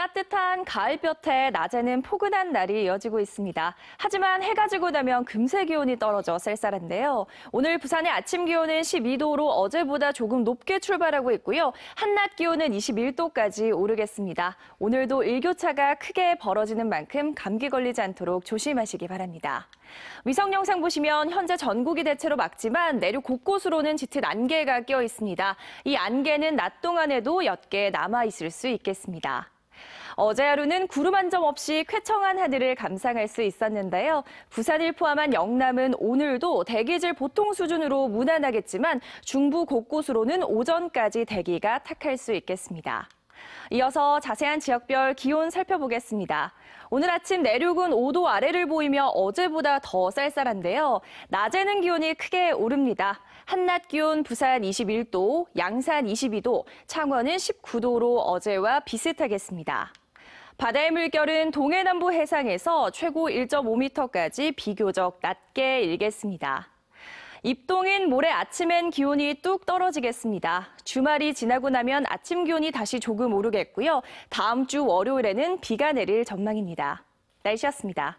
따뜻한 가을볕에 낮에는 포근한 날이 이어지고 있습니다. 하지만 해가 지고 나면 금세 기온이 떨어져 쌀쌀한데요. 오늘 부산의 아침 기온은 12도로 어제보다 조금 높게 출발하고 있고요. 한낮 기온은 21도까지 오르겠습니다. 오늘도 일교차가 크게 벌어지는 만큼 감기 걸리지 않도록 조심하시기 바랍니다. 위성 영상 보시면 현재 전국이 대체로 맑지만 내륙 곳곳으로는 짙은 안개가 끼어 있습니다. 이 안개는 낮 동안에도 옅게 남아 있을 수 있겠습니다. 어제 하루는 구름 한 점 없이 쾌청한 하늘을 감상할 수 있었는데요. 부산을 포함한 영남은 오늘도 대기질 보통 수준으로 무난하겠지만 중부 곳곳으로는 오전까지 대기가 탁할 수 있겠습니다. 이어서 자세한 지역별 기온 살펴보겠습니다. 오늘 아침 내륙은 5도 아래를 보이며 어제보다 더 쌀쌀한데요. 낮에는 기온이 크게 오릅니다. 한낮 기온 부산 21도, 양산 22도, 창원은 19도로 어제와 비슷하겠습니다. 바다의 물결은 동해남부 해상에서 최고 1.5m까지 비교적 낮게 일겠습니다. 입동인 모레 아침엔 기온이 뚝 떨어지겠습니다. 주말이 지나고 나면 아침 기온이 다시 조금 오르겠고요. 다음 주 월요일에는 비가 내릴 전망입니다. 날씨였습니다.